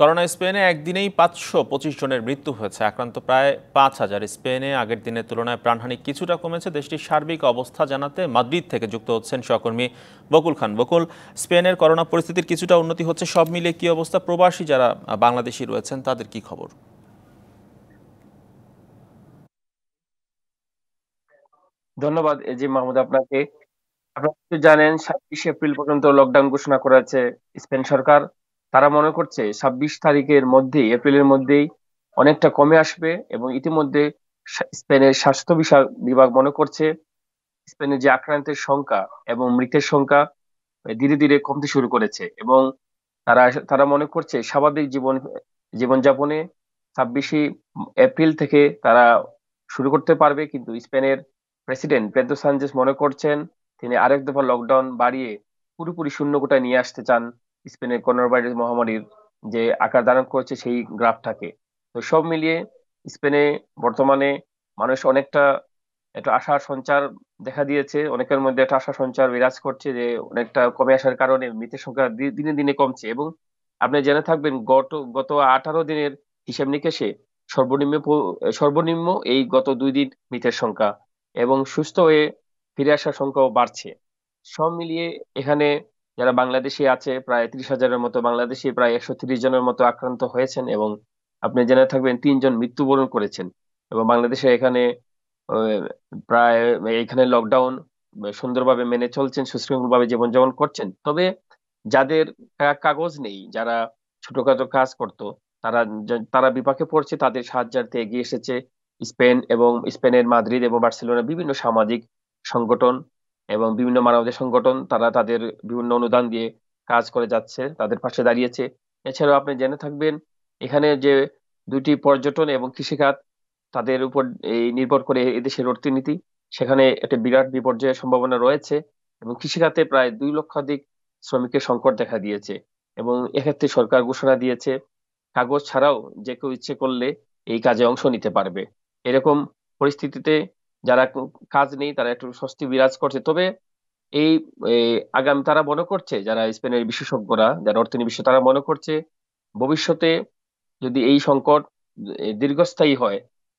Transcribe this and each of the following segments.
corona স্পেনে একদিনেই পাঁচশো পঁচিশ জনের মৃত্যু হয়েছে আক্রান্ত প্রায় পাঁচ হাজার স্পেনে আগের দিনের তুলনায় প্রাণহানি কিছুটা কমেছে দেশটির সার্বিক অবস্থা জানাতে মাদ্রিদ থেকে যুক্ত হচ্ছেন সহকর্মী বকুল খান বকুল স্পেনের করোনা পরিস্থিতির কিছুটা উন্নতি হচ্ছে সব মিলে কি অবস্থা প্রবাসী যারা বাংলাদেশি রয়েছেন তাদের কি খবর ধন্যবাদ এজি মাহমুদ আপনাকে আপনারা জানেন সাতাশ এপ্রিল পর্যন্ত লকডাউন ঘোষণা করেছে স্পেন সরকার তারা মনে করছে ছাব্বিশ তারিখের মধ্যে এপ্রিলের মধ্যেই অনেকটা কমে আসবে এবং ইতিমধ্যে স্পেনের স্বাস্থ্য বিভাগ মনে করছে স্পেনের যে আক্রান্তের সংখ্যা এবং মৃতের সংখ্যা ধীরে ধীরে কমতে শুরু করেছে এবং তারা তারা মনে করছে স্বাভাবিক জীবন জীবনযাপনে ছাব্বিশে এপ্রিল থেকে তারা শুরু করতে পারবে কিন্তু স্পেনের প্রেসিডেন্ট পেদ্রো সানজেস মনে করছেন তিনি আরেক দফা লকডাউন বাড়িয়ে পুরোপুরি শূন্য কোটায় নিয়ে আসতে চান স্পেনের করোনা ভাইরাস মহামারীর যে আকার ধারণ করেছে সেই গ্রাফটাকে তো সব মিলিয়ে স্পেনে বর্তমানে মানুষ অনেকটা একটা আশা সঞ্চার দেখা দিয়েছে অনেকের মধ্যে একটা আশা সঞ্চার বিরাজ করছে যে অনেকটা কমে আসার কারণে মৃতের সংখ্যা দিনে দিনে কমছে এবং আপনি জেনে থাকবেন গত গত আঠারো দিনের হিসেব নিকেশে সর্বনিম্ন সর্বনিম্ন এই গত দুই দিন মৃতের সংখ্যা এবং সুস্থ হয়ে ফিরে আসার সংখ্যাও বাড়ছে সব মিলিয়ে এখানে যারা বাংলাদেশে আছে প্রায় ত্রিশ হাজারের মতো বাংলাদেশে প্রায় একশো ত্রিশ জনের মতো আক্রান্ত হয়েছেন এবং আপনি জেনে থাকবেন তিনজন মৃত্যুবরণ করেছেন এবং বাংলাদেশে এখানে প্রায় এখানে লকডাউন সুন্দরভাবে মেনে চলছেন সুশৃঙ্খলভাবে জীবনযাপন করছেন তবে যাদের কাগজ নেই যারা ছোটখাটো কাজ করত তারা তারা বিপাকে পড়ছে তাদের সাহায্যার্থে এগিয়ে এসেছে স্পেন এবং স্পেনের মাদ্রিদ এবং বার্সেলোনা বিভিন্ন সামাজিক সংগঠন এবং বিভিন্ন মানবাধিকার সংগঠন তারা তাদের বিভিন্ন অনুদান দিয়ে কাজ করে যাচ্ছে তাদের পাশে দাঁড়িয়েছে এছাড়াও আপনি জেনে থাকবেন এখানে যে দুটি পর্যটন এবং কৃষিখাত তাদের উপর এই নির্ভর করে এদেশের অর্থনীতি সেখানে একটা বিরাট বিপর্যয়ের সম্ভাবনা রয়েছে এবং কৃষিখাতে প্রায় দুই লক্ষাধিক শ্রমিকের সংকট দেখা দিয়েছে এবং এক্ষেত্রে সরকার ঘোষণা দিয়েছে কাগজ ছাড়াও যে কেউ ইচ্ছে করলে এই কাজে অংশ নিতে পারবে এরকম পরিস্থিতিতে যারা কাজ নেই তারা একটু স্বস্তি বিরাজ করছে তবে এই আগাম তারা মনে করছে যারা স্পেনের বিশেষজ্ঞরা যারা অর্থনীতি বিশ্ব তারা মনে করছে ভবিষ্যতে যদি এই সংকট দীর্ঘস্থায়ী হয়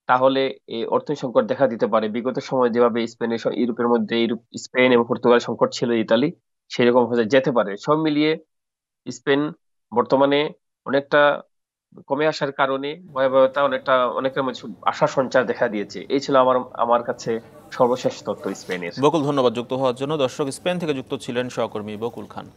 তাহলে এই অর্থনৈতিক সংকট দেখা দিতে পারে বিগত সময় যেভাবে স্পেনের ইউরোপের মধ্যে ইউরোপ স্পেন এবং পর্তুগাল সংকট ছিল ইতালি সেরকম হয়ে যেতে পারে সব মিলিয়ে স্পেন বর্তমানে অনেকটা কমে আসার কারণে ভয়াবহতা অনেকটা অনেকের মধ্যে আশা সঞ্চার দেখা দিয়েছে এই ছিল আমার আমার কাছে সর্বশেষ তথ্য স্পেনের বকুল ধন্যবাদ যুক্ত হওয়ার জন্য দর্শক স্পেন থেকে যুক্ত ছিলেন সহকর্মী বকুল খান